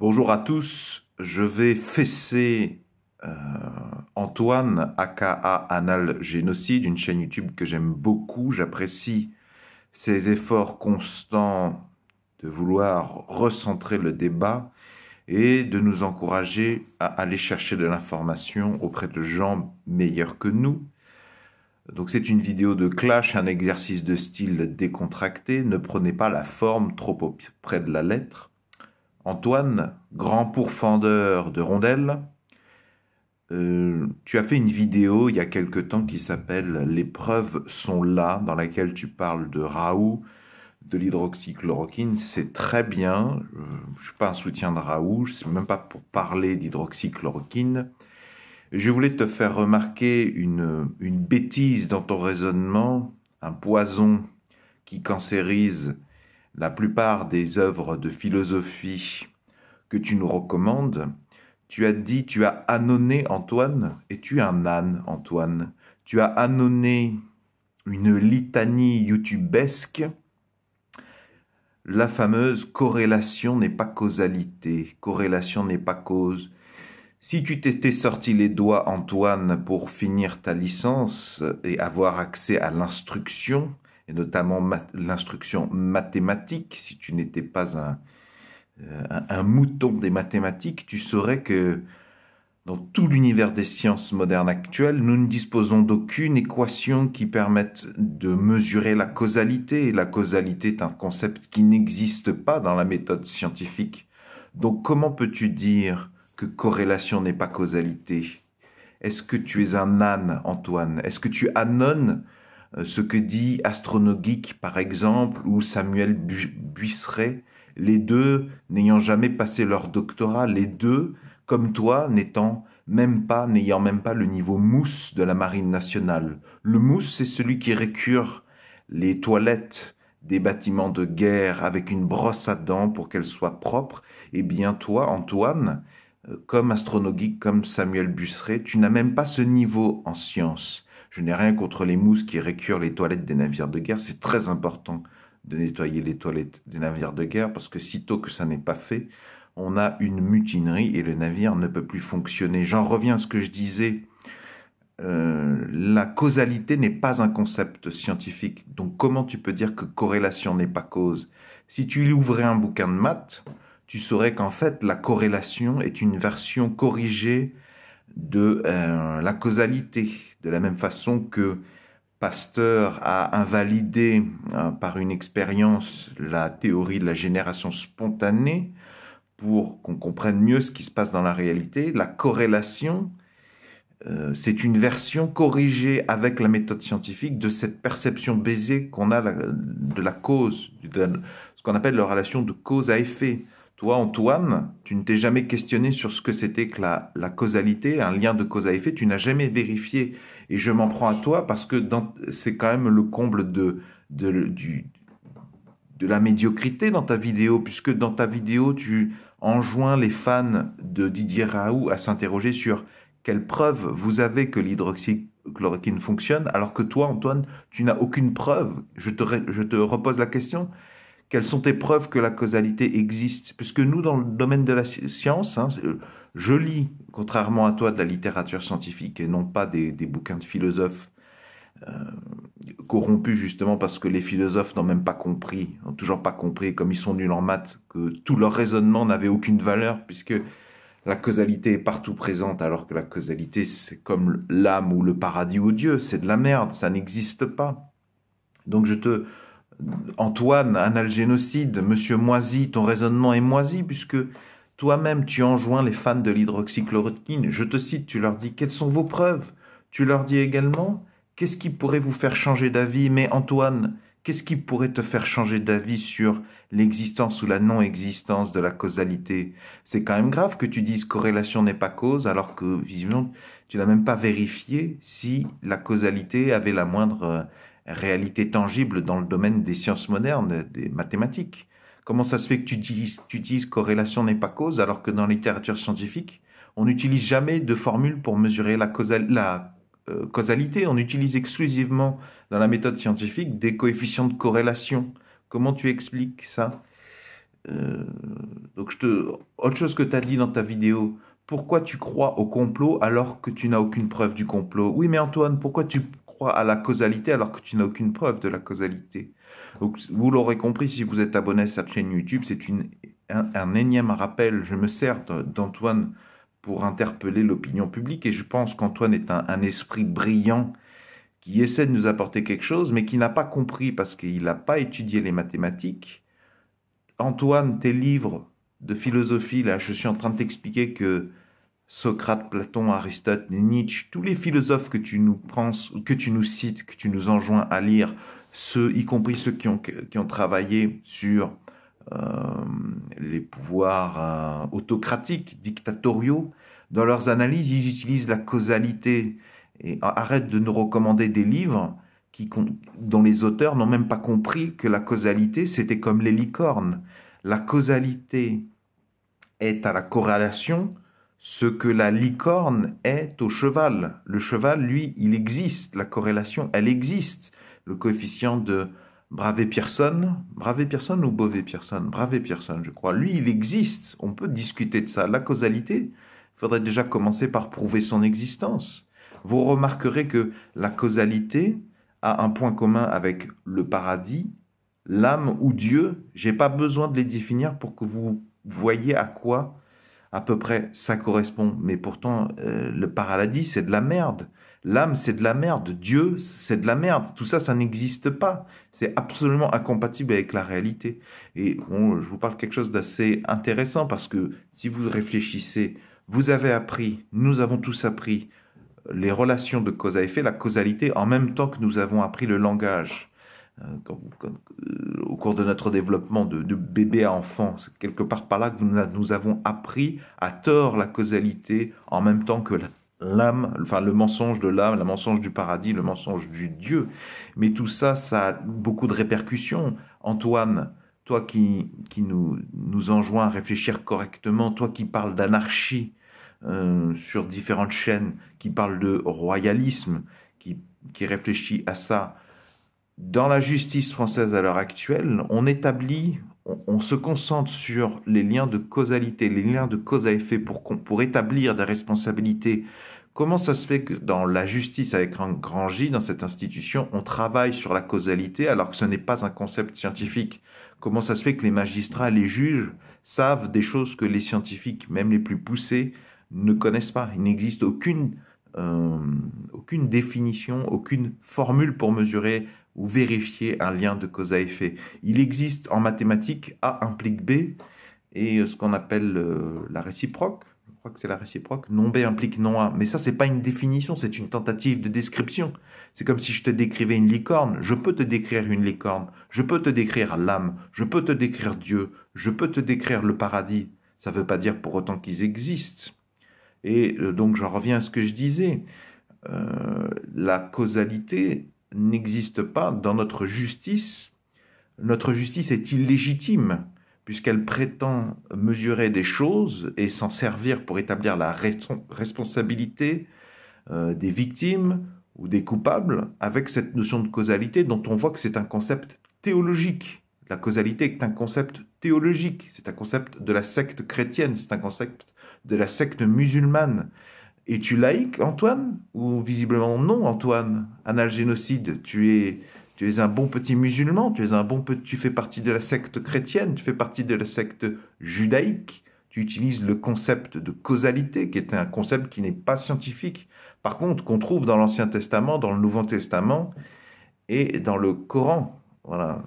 Bonjour à tous, je vais fesser euh, Antoine, aka Anal Génocide, une chaîne YouTube que j'aime beaucoup, j'apprécie ses efforts constants de vouloir recentrer le débat et de nous encourager à aller chercher de l'information auprès de gens meilleurs que nous. Donc c'est une vidéo de clash, un exercice de style décontracté, ne prenez pas la forme trop près de la lettre. Antoine, grand pourfendeur de rondelles, euh, tu as fait une vidéo il y a quelque temps qui s'appelle Les preuves sont là, dans laquelle tu parles de Raoult, de l'hydroxychloroquine. C'est très bien. Euh, je ne suis pas un soutien de Raoult, je même pas pour parler d'hydroxychloroquine. Je voulais te faire remarquer une, une bêtise dans ton raisonnement, un poison qui cancérise la plupart des œuvres de philosophie que tu nous recommandes, tu as dit, tu as annonné Antoine, et tu un âne, Antoine. Tu as annonné une litanie youtubesque, la fameuse corrélation n'est pas causalité, corrélation n'est pas cause. Si tu t'étais sorti les doigts, Antoine, pour finir ta licence et avoir accès à l'instruction, et notamment l'instruction mathématique, si tu n'étais pas euh, un, mouton des mathématiques, tu saurais que dans tout l'univers des sciences modernes actuelles, nous ne disposons d'aucune équation qui permette de mesurer la causalité. la causalité est un concept qui n'existe pas dans la méthode scientifique. Donc comment peux-tu dire que corrélation n'est pas causalité Est-ce que tu es un âne, Antoine Est-ce que tu anonnes euh, ce que dit Astronogeek par exemple ou Samuel Buisseret, les deux n'ayant jamais passé leur doctorat, les deux, comme toi, n'étant même pas, n'ayant même pas le niveau mousse de la marine nationale. Le mousse, c'est celui qui récure les toilettes des bâtiments de guerre avec une brosse à dents pour qu'elles soient propres. Eh bien, toi, Antoine, euh, comme astronogique, comme Samuel Busseret, tu n'as même pas ce niveau en sciences. Je n'ai rien contre les mousses qui récurent les toilettes des navires de guerre. C'est très important de nettoyer les toilettes des navires de guerre parce que sitôt que ça n'est pas fait, on a une mutinerie et le navire ne peut plus fonctionner. J'en reviens à ce que je disais. Euh, la causalité n'est pas un concept scientifique. Donc comment tu peux dire que corrélation n'est pas cause Si tu ouvrais un bouquin de maths, tu saurais qu'en fait la corrélation est une version corrigée de euh, la causalité, de la même façon que Pasteur a invalidé euh, par une expérience la théorie de la génération spontanée pour qu'on comprenne mieux ce qui se passe dans la réalité. La corrélation, euh, c'est une version corrigée avec la méthode scientifique de cette perception baisée qu'on a de la cause, de ce qu'on appelle la relation de cause à effet. Toi, Antoine, tu ne t'es jamais questionné sur ce que c'était que la, causalité, un lien de cause à effet, tu n'as jamais vérifié. Et je m'en prends à toi parce que c'est quand même le comble de, de, la médiocrité dans ta vidéo, puisque dans ta vidéo, tu enjoins les fans de Didier Raoult à s'interroger sur quelles preuves vous avez que l'hydroxychloroquine fonctionne, alors que toi, Antoine, tu n'as aucune preuve. Je te, je te repose la question. Quelles sont tes preuves que la causalité existe Puisque nous, dans le domaine de la science, hein, euh, je lis, contrairement à toi, de la littérature scientifique et non pas des, bouquins de philosophes euh, corrompus justement parce que les philosophes n'ont même pas compris, n'ont toujours pas compris, comme ils sont nuls en maths, que tout leur raisonnement n'avait aucune valeur puisque la causalité est partout présente alors que la causalité c'est comme l'âme ou le paradis ou Dieu, c'est de la merde, ça n'existe pas. Donc je te Antoine, analgénocide, monsieur Moisy, ton raisonnement est moisi puisque toi-même tu enjoins les fans de l'hydroxychloroquine. Je te cite, tu leur dis quelles sont vos preuves Tu leur dis également qu'est-ce qui pourrait vous faire changer d'avis Mais Antoine, qu'est-ce qui pourrait te faire changer d'avis sur l'existence ou la non-existence de la causalité C'est quand même grave que tu dises corrélation n'est pas cause alors que visiblement tu n'as même pas vérifié si la causalité avait la moindre euh, réalité tangible dans le domaine des sciences modernes, des mathématiques. Comment ça se fait que tu dises, tu corrélation n'est pas cause, alors que dans la littérature scientifique, on n'utilise jamais de formule pour mesurer la, euh, causalité. On utilise exclusivement dans la méthode scientifique des coefficients de corrélation. Comment tu expliques ça euh, donc je te... Autre chose que tu as dit dans ta vidéo, pourquoi tu crois au complot alors que tu n'as aucune preuve du complot Oui mais Antoine, pourquoi tu à la causalité alors que tu n'as aucune preuve de la causalité. vous l'aurez compris si vous êtes abonné à cette chaîne YouTube, c'est un, énième rappel. Je me sers d'Antoine pour interpeller l'opinion publique et je pense qu'Antoine est un, un, esprit brillant qui essaie de nous apporter quelque chose mais qui n'a pas compris parce qu'il n'a pas étudié les mathématiques. Antoine, tes livres de philosophie, là, je suis en train de t'expliquer que Socrate, Platon, Aristote, Nietzsche, tous les philosophes que tu nous prends, que tu nous cites, que tu nous enjoins à lire, ceux, y compris ceux qui ont, travaillé sur euh, les pouvoirs euh, autocratiques, dictatoriaux, dans leurs analyses, ils utilisent la causalité et arrêtent de nous recommander des livres qui, dont les auteurs n'ont même pas compris que la causalité, c'était comme les licornes. La causalité est à la corrélation, ce que la licorne est au cheval. Le cheval, lui, il existe. La corrélation, elle existe. Le coefficient de bravé pearson bravé pearson ou Beauvais-Pearson bravé pearson je crois. Lui, il existe. On peut discuter de ça. La causalité, il faudrait déjà commencer par prouver son existence. Vous remarquerez que la causalité a un point commun avec le paradis, l'âme ou Dieu. J'ai pas besoin de les définir pour que vous voyez à quoi à peu près ça correspond. Mais pourtant, euh, le paradis, c'est de la merde. L'âme, c'est de la merde. Dieu, c'est de la merde. Tout ça, ça n'existe pas. C'est absolument incompatible avec la réalité. Et bon, je vous parle quelque chose d'assez intéressant parce que si vous réfléchissez, vous avez appris, nous avons tous appris euh, les relations de cause à effet, la causalité, en même temps que nous avons appris le langage. Euh, euh, au cours de notre développement de, bébé à enfant. C'est quelque part par là que nous, avons appris à tort la causalité en même temps que l'âme, enfin le mensonge de l'âme, le mensonge du paradis, le mensonge du Dieu. Mais tout ça, ça a beaucoup de répercussions. Antoine, toi qui, nous, nous enjoins à réfléchir correctement, toi qui parles d'anarchie euh, sur différentes chaînes, qui parles de royalisme, qui réfléchit à ça, dans la justice française à l'heure actuelle, on établit, on, se concentre sur les liens de causalité, les liens de cause à effet pour, pour établir des responsabilités. Comment ça se fait que dans la justice avec un grand J, dans cette institution, on travaille sur la causalité alors que ce n'est pas un concept scientifique Comment ça se fait que les magistrats, les juges savent des choses que les scientifiques, même les plus poussés, ne connaissent pas Il n'existe aucune euh, aucune définition, aucune formule pour mesurer ou vérifier un lien de cause à effet. Il existe en mathématiques A implique B et euh, ce qu'on appelle euh, la réciproque. Je crois que c'est la réciproque. Non B implique non A. Mais ça, n'est pas une définition, c'est une tentative de description. C'est comme si je te décrivais une licorne. Je peux te décrire une licorne. Je peux te décrire l'âme. Je peux te décrire Dieu. Je peux te décrire le paradis. Ça ne veut pas dire pour autant qu'ils existent. Et euh, donc, j'en reviens à ce que je disais. la causalité n'existe pas dans notre justice. Notre justice est illégitime puisqu'elle prétend mesurer des choses et s'en servir pour établir la responsabilité euh, des victimes ou des coupables avec cette notion de causalité dont on voit que c'est un concept théologique. La causalité est un concept théologique, c'est un concept de la secte chrétienne, c'est un concept de la secte musulmane. Es-tu laïque, Antoine Ou visiblement non, Antoine. analgénocide, tu es, tu es un bon petit musulman, tu es un bon tu fais partie de la secte chrétienne, tu fais partie de la secte judaïque. Tu utilises le concept de causalité, qui est un concept qui n'est pas scientifique. Par contre, qu'on trouve dans l'Ancien Testament, dans le Nouveau Testament et dans le Coran. Voilà.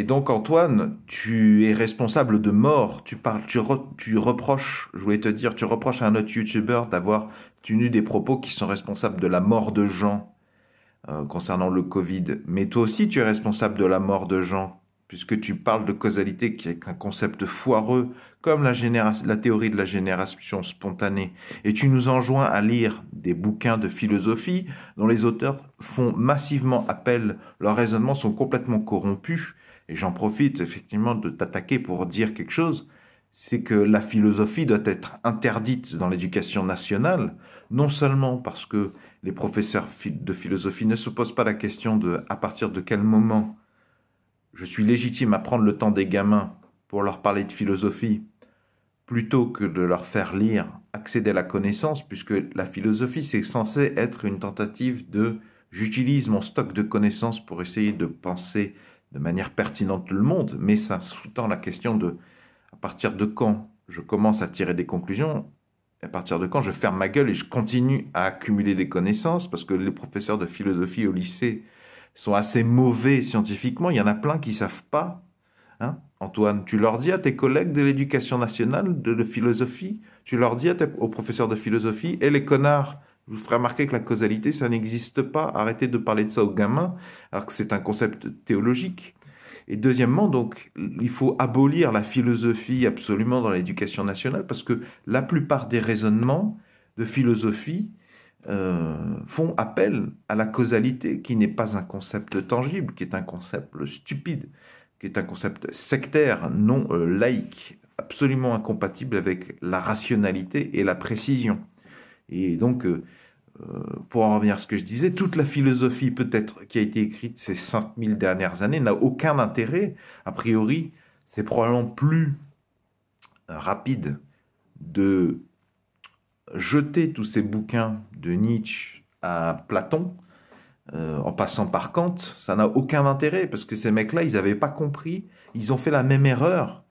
Et donc Antoine, tu es responsable de mort. Tu parles, tu, reproches, je voulais te dire, tu reproches à un autre YouTuber d'avoir tenu des propos qui sont responsables de la mort de gens euh, concernant le Covid. Mais toi aussi, tu es responsable de la mort de gens puisque tu parles de causalité qui est un concept foireux, comme la, la théorie de la génération spontanée, et tu nous enjoins à lire des bouquins de philosophie dont les auteurs font massivement appel, leurs raisonnements sont complètement corrompus, et j'en profite effectivement de t'attaquer pour dire quelque chose, c'est que la philosophie doit être interdite dans l'éducation nationale, non seulement parce que les professeurs de philosophie ne se posent pas la question de à partir de quel moment je suis légitime à prendre le temps des gamins pour leur parler de philosophie, plutôt que de leur faire lire, accéder à la connaissance, puisque la philosophie, c'est censé être une tentative de j'utilise mon stock de connaissances pour essayer de penser de manière pertinente le monde, mais ça sous-tend la question de à partir de quand je commence à tirer des conclusions, à partir de quand je ferme ma gueule et je continue à accumuler des connaissances, parce que les professeurs de philosophie au lycée sont assez mauvais scientifiquement, il y en a plein qui ne savent pas. Hein. Antoine, tu leur dis à tes collègues de l'éducation nationale, de, la philosophie, tu leur dis aux professeurs de philosophie, et les connards, vous ferez remarquer que la causalité, ça n'existe pas. Arrêtez de parler de ça aux gamins, alors que c'est un concept théologique. Et deuxièmement, donc, il faut abolir la philosophie absolument dans l'éducation nationale, parce que la plupart des raisonnements de philosophie euh, font appel à la causalité, qui n'est pas un concept tangible, qui est un concept stupide, qui est un concept sectaire, non euh, laïque, absolument incompatible avec la rationalité et la précision. Et donc, euh, euh, pour en revenir à ce que je disais, toute la philosophie peut-être qui a été écrite ces 5000 dernières années n'a aucun intérêt. A priori, c'est probablement plus euh, rapide de jeter tous ces bouquins de Nietzsche à Platon, en passant par Kant, ça n'a aucun intérêt parce que ces mecs-là, ils n'avaient pas compris, ils ont fait la même erreur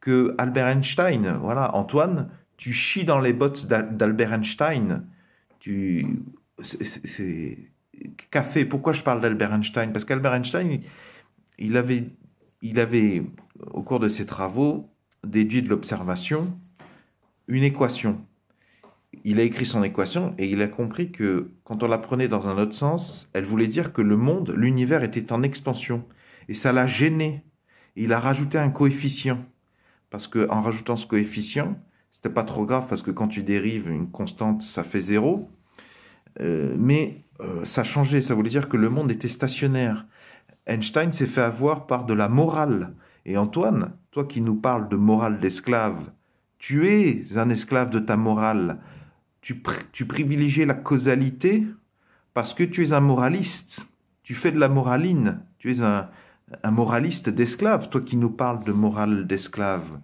que Albert Einstein. Voilà, Antoine, tu chies dans les bottes d'Albert Einstein. Tu, c'est café. Pourquoi je parle d'Albert Einstein Parce qu'Albert Einstein, il avait, il avait, au cours de ses travaux, déduit de l'observation une équation. Il a écrit son équation et il a compris que quand on la prenait dans un autre sens, elle voulait dire que le monde, l'univers était en expansion. Et ça l'a gêné. Il a rajouté un coefficient. Parce qu'en rajoutant ce coefficient, c'était pas trop grave parce que quand tu dérives une constante, ça fait zéro. Euh, mais euh, ça changeait, ça voulait dire que le monde était stationnaire. Einstein s'est fait avoir par de la morale. Et Antoine, toi qui nous parles de morale d'esclave, tu es un esclave de ta morale. Tu, privilégies la causalité parce que tu es un moraliste. Tu fais de la moraline. Tu es un, un moraliste d'esclave, toi qui nous parles de morale d'esclave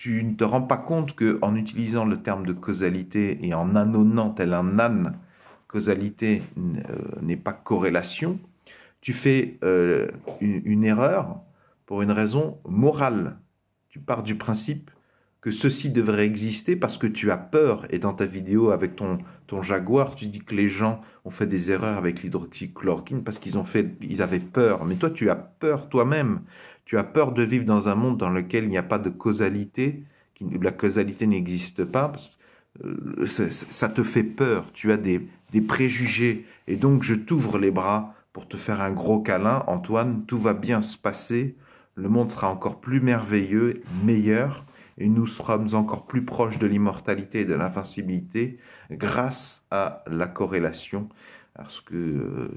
tu ne te rends pas compte que en utilisant le terme de causalité et en annonçant tel un âne, causalité euh, n'est pas corrélation, tu fais euh, une, erreur pour une raison morale. Tu pars du principe que ceci devrait exister parce que tu as peur. Et dans ta vidéo avec ton, ton Jaguar, tu dis que les gens ont fait des erreurs avec l'hydroxychloroquine parce qu'ils ont fait, ils avaient peur. Mais toi, tu as peur toi-même. Tu as peur de vivre dans un monde dans lequel il n'y a pas de causalité, qui, la causalité n'existe pas, euh, ça te fait peur, tu as des, préjugés, et donc je t'ouvre les bras pour te faire un gros câlin, Antoine, tout va bien se passer, le monde sera encore plus merveilleux, meilleur, et nous serons encore plus proches de l'immortalité et de l'invincibilité grâce à la corrélation. Parce que euh,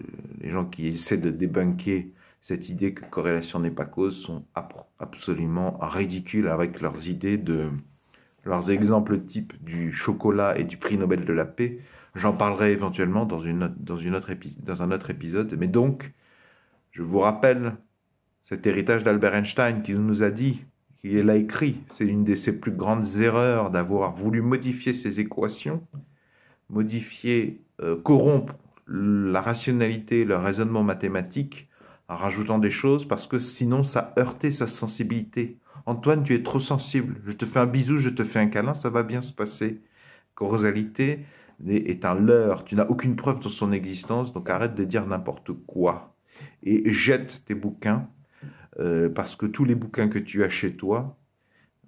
les gens qui essaient de débunker cette idée que corrélation n'est pas cause sont absolument ridicules avec leurs idées de leurs exemples types du chocolat et du prix Nobel de la paix. J'en parlerai éventuellement dans, une, dans, dans un autre épisode. Mais donc, je vous rappelle cet héritage d'Albert Einstein qui nous a dit, il l'a écrit, c'est une de ses plus grandes erreurs d'avoir voulu modifier ses équations, modifier, euh, corrompre la rationalité, le raisonnement mathématique en rajoutant des choses parce que sinon ça heurtait sa sensibilité. Antoine, tu es trop sensible. Je te fais un bisou, je te fais un câlin, ça va bien se passer. Causalité est un leurre. Tu n'as aucune preuve de son existence, donc arrête de dire n'importe quoi. Et jette tes bouquins, euh, parce que tous les bouquins que tu as chez toi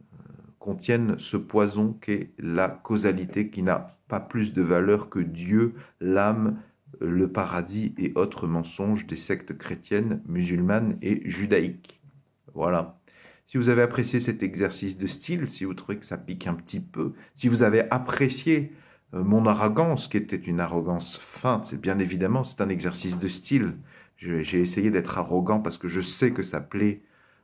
euh, contiennent ce poison qu'est la causalité qui n'a pas plus de valeur que Dieu, l'âme, le paradis et autres mensonges des sectes chrétiennes, musulmanes et judaïques. Voilà. Si vous avez apprécié cet exercice de style, si vous trouvez que ça pique un petit peu, si vous avez apprécié euh, mon arrogance, qui était une arrogance feinte, c'est bien évidemment, c'est un exercice de style. J'ai essayé d'être arrogant parce que je sais que ça plaît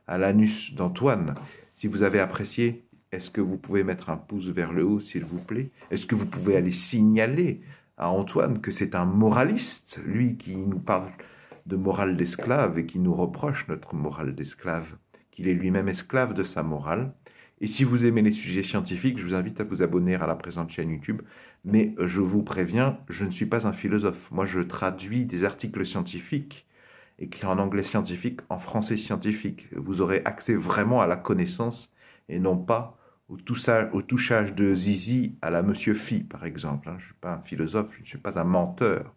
à l'anus d'Antoine. Si vous avez apprécié, est-ce que vous pouvez mettre un pouce vers le haut, s'il vous plaît Est-ce que vous pouvez aller signaler à Antoine que c'est un moraliste, lui qui nous parle de morale d'esclave et qui nous reproche notre morale d'esclave, qu'il est lui-même esclave de sa morale. Et si vous aimez les sujets scientifiques, je vous invite à vous abonner à la présente chaîne YouTube. Mais je vous préviens, je ne suis pas un philosophe. Moi, je traduis des articles scientifiques écrits en anglais scientifique en français scientifique. Vous aurez accès vraiment à la connaissance et non pas au, au touchage de Zizi à la Monsieur Phi, par exemple. Hein. Je ne suis pas un philosophe, je ne suis pas un menteur.